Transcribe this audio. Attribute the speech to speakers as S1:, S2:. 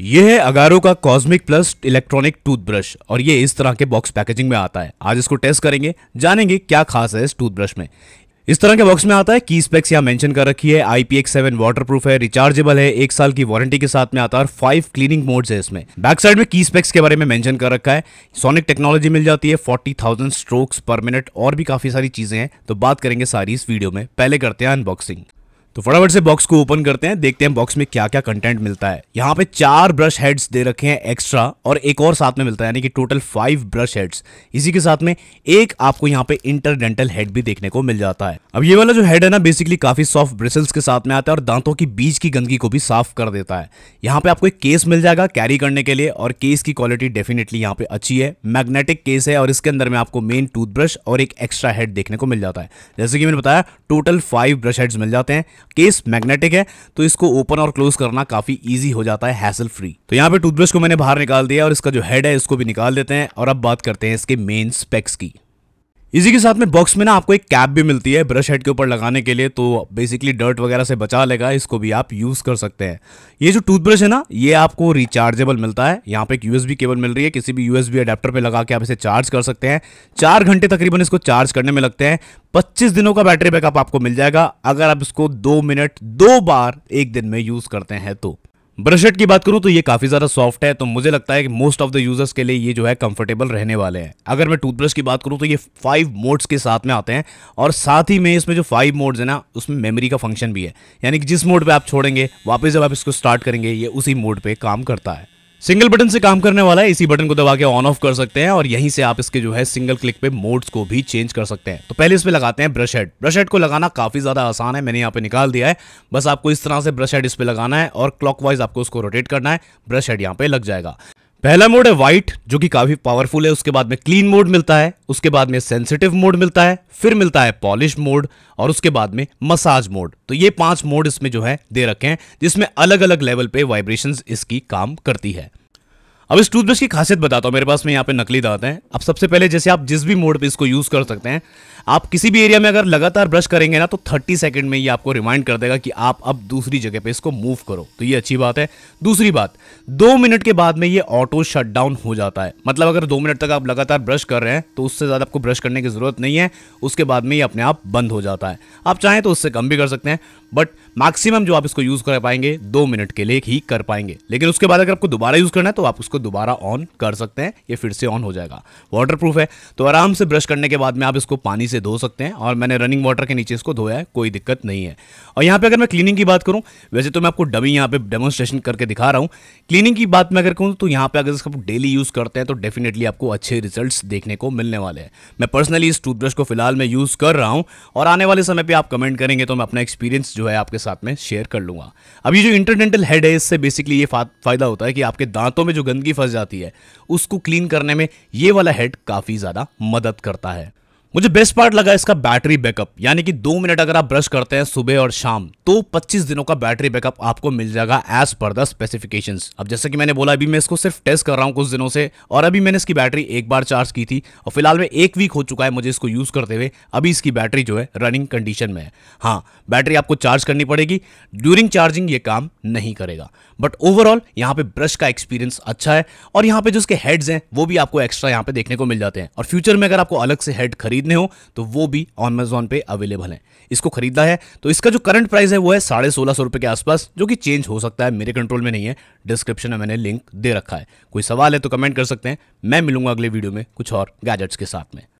S1: यह है अगारो का कॉस्मिक प्लस इलेक्ट्रॉनिक टूथब्रश और ये इस तरह के बॉक्स पैकेजिंग में आता है आज इसको टेस्ट करेंगे जानेंगे क्या खास है इस टूथब्रश में इस तरह के बॉक्स में आता है की स्पेक्स यहाँ मेंशन कर रखी है आई पी वाटर प्रूफ है रिचार्जेबल है एक साल की वारंटी के साथ में आता है और फाइव क्लीनिंग मोड्स है इसमें बैक साइड में की स्पेक्स के बारे में मेंशन कर रखा है सोनिक टेक्नोलॉजी मिल जाती है forty thousand strokes per minute और भी काफी सारी चीजें हैं तो बात करेंगे सारी इस वीडियो में पहले करते हैं अनबॉक्सिंग तो फटाफट से बॉक्स को ओपन करते हैं देखते हैं बॉक्स में क्या क्या कंटेंट मिलता है यहाँ पे चार ब्रश हेड्स दे रखे हैं एक्स्ट्रा और एक और साथ में मिलता है यानी कि टोटल फाइव ब्रश हेड्स इसी के साथ में एक आपको यहाँ पे इंटरडेंटल हेड भी देखने को मिल जाता है अब ये वाला जो हेड है ना बेसिकली काफी सॉफ्ट ब्रिसल्स के साथ में आता है और दांतों की बीज की गंदगी को भी साफ कर देता है यहाँ पे आपको एक केस मिल जाएगा कैरी करने के लिए और केस की क्वालिटी डेफिनेटली यहाँ पे अच्छी है मैग्नेटिक केस है और इसके अंदर में आपको मेन टूथब्रश और एक एक्स्ट्रा हेड देखने को मिल जाता है जैसे कि मैंने बताया टोटल फाइव ब्रश हेड्स मिल जाते हैं केस मैग्नेटिक है तो इसको ओपन और क्लोज करना काफी ईजी हो जाता है हैसल फ्री तो यहाँ पे टूथब्रश को मैंने बाहर निकाल दिया और इसका जो हेड है इसको भी निकाल देते हैं और अब बात करते हैं इसके मेन स्पेक्स की इसी के साथ में बॉक्स में ना आपको एक कैप भी मिलती है ब्रश हेड के ऊपर लगाने के लिए तो बेसिकली डर्ट वगैरह से बचा लेगा इसको भी आप यूज़ कर सकते हैं ये जो टूथब्रश है ना ये आपको रिचार्जेबल मिलता है यहाँ पे एक यूएसबी केबल मिल रही है किसी भी यूएसबी अडेप्टर पे लगा के आप इसे चार्ज कर सकते हैं चार घंटे तकरीबन इसको चार्ज करने में लगते हैं पच्चीस दिनों का बैटरी बैकअप आपको मिल जाएगा अगर आप इसको दो मिनट दो बार एक दिन में यूज़ करते हैं तो ब्रशेट की बात करूं तो ये काफी ज्यादा सॉफ्ट है तो मुझे लगता है कि मोस्ट ऑफ द यूजर्स के लिए ये जो है कंफर्टेबल रहने वाले हैं अगर मैं टूथब्रश की बात करूं तो ये फाइव मोड्स के साथ में आते हैं और साथ ही में इसमें जो फाइव मोड्स है ना उसमें मेमोरी का फंक्शन भी है यानी कि जिस मोड पे आप छोड़ेंगे वापस जब आप इसको स्टार्ट करेंगे ये उसी मोड पर काम करता है सिंगल बटन से काम करने वाला है इसी बटन को दबा के ऑन ऑफ कर सकते हैं और यहीं से आप इसके जो है सिंगल क्लिक पे मोड्स को भी चेंज कर सकते हैं तो पहले इसमें लगाते हैं ब्रश हेड ब्रश हेड को लगाना काफी ज्यादा आसान है मैंने यहाँ पे निकाल दिया है बस आपको इस तरह से ब्रश हेड इस पर लगाना है और क्लॉकवाइज आपको उसको रोटेट करना है ब्रश हेड यहाँ पे लग जाएगा पहला मोड है वाइट जो कि काफी पावरफुल है उसके बाद में क्लीन मोड मिलता है उसके बाद में सेंसिटिव मोड मिलता है फिर मिलता है पॉलिश मोड और उसके बाद में मसाज मोड तो ये पांच मोड इसमें जो है दे रखे हैं जिसमें अलग अलग लेवल पे वाइब्रेशंस इसकी काम करती है अब इस टूथब्रश की खासियत बताता हूँ मेरे पास में यहाँ पे नकली दांत हैं अब सबसे पहले जैसे आप जिस भी मोड पे इसको यूज़ कर सकते हैं आप किसी भी एरिया में अगर लगातार ब्रश करेंगे ना तो 30 सेकंड में ये आपको रिमाइंड कर देगा कि आप अब दूसरी जगह पे इसको मूव करो तो ये अच्छी बात है दूसरी बात दो मिनट के बाद में ये ऑटो शट डाउन हो जाता है मतलब अगर दो मिनट तक आप लगातार ब्रश कर रहे हैं तो उससे ज़्यादा आपको ब्रश करने की ज़रूरत नहीं है उसके बाद में ये अपने आप बंद हो जाता है आप चाहें तो उससे कम भी कर सकते हैं बट मैक्सिमम जो आप इसको यूज कर पाएंगे दो मिनट के लिए ही कर पाएंगे लेकिन उसके बाद अगर आपको दोबारा यूज करना है तो आप उसको दोबारा ऑन कर सकते हैं ये फिर से ऑन हो जाएगा वाटर प्रूफ है तो आराम से ब्रश करने के बाद में आप इसको पानी से धो सकते हैं और मैंने रनिंग वाटर के नीचे इसको धोया है कोई दिक्कत नहीं है और यहाँ पे अगर मैं क्लीनिंग की बात करूँ वैसे तो मैं आपको डमी यहाँ पे डेमोस्ट्रेशन करके दिखा रहा हूँ क्लीनिंग की बात मैं अगर कहूँ तो यहाँ पे अगर इसको डेली यूज करते हैं तो डेफिनेटली आपको अच्छे रिजल्ट देखने को मिलने वाले हैं मैं पर्सनली इस टूथब्रश को फिलहाल मैं यूज कर रहा हूँ और आने वाले समय पर आप कमेंट करेंगे तो मैं अपना एक्सपीरियंस जो है आपके साथ में शेयर कर लूंगा अब ये जो इंटरडेंटल हेड है इससे बेसिकली ये फ़ायदा होता है कि आपके दांतों में जो गंदगी फंस जाती है उसको क्लीन करने में ये वाला हेड काफ़ी ज़्यादा मदद करता है मुझे बेस्ट पार्ट लगा इसका बैटरी बैकअप यानी कि दो मिनट अगर आप ब्रश करते हैं सुबह और शाम तो 25 दिनों का बैटरी बैकअप आपको मिल जाएगा एज पर द स्पेसिफिकेशंस अब जैसे कि मैंने बोला अभी मैं इसको सिर्फ टेस्ट कर रहा हूँ कुछ दिनों से और अभी मैंने इसकी बैटरी एक बार चार्ज की थी और फिलहाल में एक वीक हो चुका है मुझे इसको यूज़ करते हुए अभी इसकी बैटरी जो है रनिंग कंडीशन में है हाँ बैटरी आपको चार्ज करनी पड़ेगी ड्यूरिंग चार्जिंग ये काम नहीं करेगा बट ओवरऑल यहाँ पे ब्रश का एक्सपीरियंस अच्छा है और यहाँ पे जो उसके हेड्स हैं वो भी आपको एक्स्ट्रा यहाँ पे देखने को मिल जाते हैं और फ्यूचर में अगर आपको अलग से हेड खरीदने हो तो वो भी अमेजोन पे अवेलेबल है इसको खरीदना है तो इसका जो करंट प्राइस है वो है साढ़े सोलह सौ रुपये के आसपास जो कि चेंज हो सकता है मेरे कंट्रोल में नहीं है डिस्क्रिप्शन में मैंने लिंक दे रखा है कोई सवाल है तो कमेंट कर सकते हैं मैं मिलूंगा अगले वीडियो में कुछ और गैजेट्स के साथ में